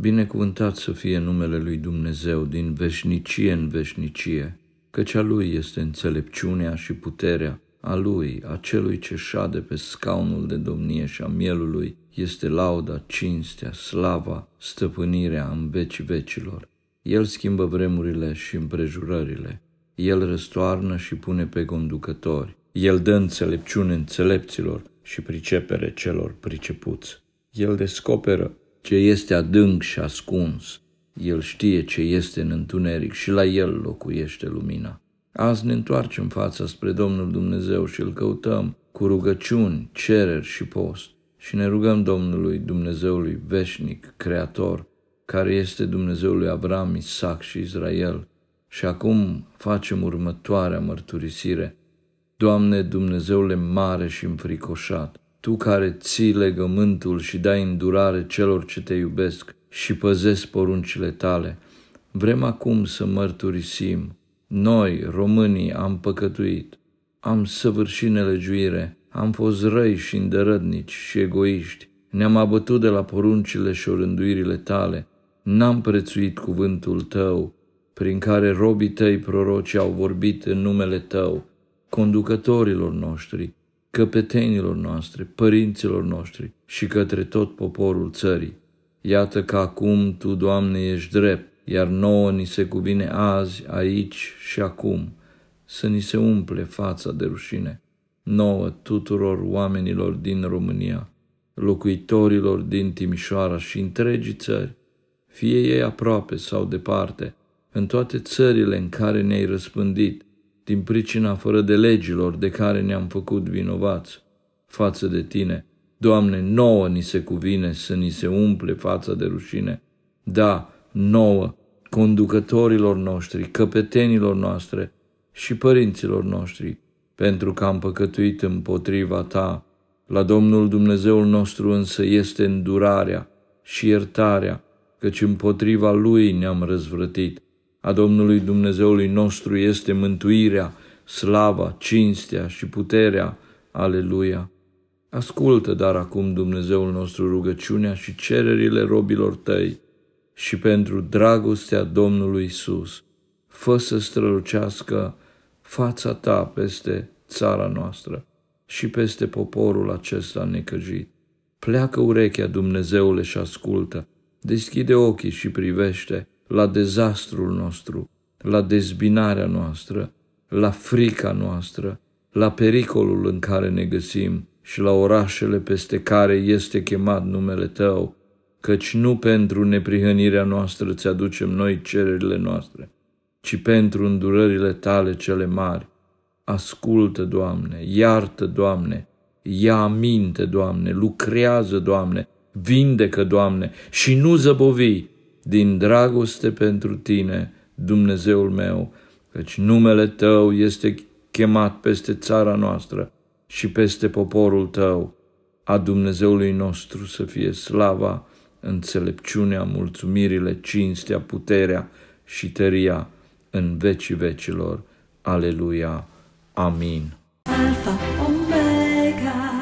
Binecuvântat să fie numele lui Dumnezeu din veșnicie în veșnicie, căci a lui este înțelepciunea și puterea, a lui, a celui ce șade pe scaunul de domnie și a mielului, este lauda, cinstea, slava, stăpânirea în veci vecilor. El schimbă vremurile și împrejurările. El răstoarnă și pune pe conducători. El dă înțelepciune înțelepților și pricepere celor pricepuți. El descoperă ce este adânc și ascuns. El știe ce este în întuneric și la El locuiește lumina. Azi ne întoarcem fața spre Domnul Dumnezeu și îl căutăm cu rugăciuni, cereri și post și ne rugăm Domnului Dumnezeului veșnic, creator, care este Dumnezeul lui Avram, Isaac și Israel. Și acum facem următoarea mărturisire. Doamne Dumnezeule mare și înfricoșat, tu care ții legământul și dai îndurare celor ce te iubesc și păzesc poruncile tale, vrem acum să mărturisim. Noi, românii, am păcătuit, am săvârșit nelegiuire, am fost răi și îndărădnici și egoiști, ne-am abătut de la poruncile și orânduirile tale, n-am prețuit cuvântul tău, prin care robii tăi proroci au vorbit în numele tău, conducătorilor noștri, căpetenilor noastre, părinților noștri și către tot poporul țării. Iată că acum Tu, Doamne, ești drept, iar nouă ni se cuvine azi, aici și acum să ni se umple fața de rușine, nouă tuturor oamenilor din România, locuitorilor din Timișoara și întregii țări, fie ei aproape sau departe, în toate țările în care ne-ai răspândit, din pricina fără de legilor de care ne-am făcut vinovați față de tine. Doamne, nouă ni se cuvine să ni se umple fața de rușine. Da, nouă, conducătorilor noștri, căpetenilor noastre și părinților noștri, pentru că am păcătuit împotriva ta. La Domnul Dumnezeul nostru însă este îndurarea și iertarea, căci împotriva lui ne-am răzvrătit a Domnului Dumnezeului nostru este mântuirea, slava, cinstea și puterea. Aleluia! Ascultă, dar acum, Dumnezeul nostru, rugăciunea și cererile robilor tăi și pentru dragostea Domnului Isus, fă să strălucească fața ta peste țara noastră și peste poporul acesta necăjit. Pleacă urechea, Dumnezeule, și ascultă, deschide ochii și privește, la dezastrul nostru, la dezbinarea noastră, la frica noastră, la pericolul în care ne găsim și la orașele peste care este chemat numele Tău, căci nu pentru neprihănirea noastră ți aducem noi cererile noastre, ci pentru îndurările Tale cele mari. Ascultă, Doamne, iartă, Doamne, ia aminte, Doamne, lucrează, Doamne, vindecă, Doamne, și nu zăbovi, din dragoste pentru tine, Dumnezeul meu, căci numele tău este chemat peste țara noastră și peste poporul tău, a Dumnezeului nostru să fie slava, înțelepciunea, mulțumirile, cinstea, puterea și tăria în vecii vecilor. Aleluia. Amin. Alpha, Omega.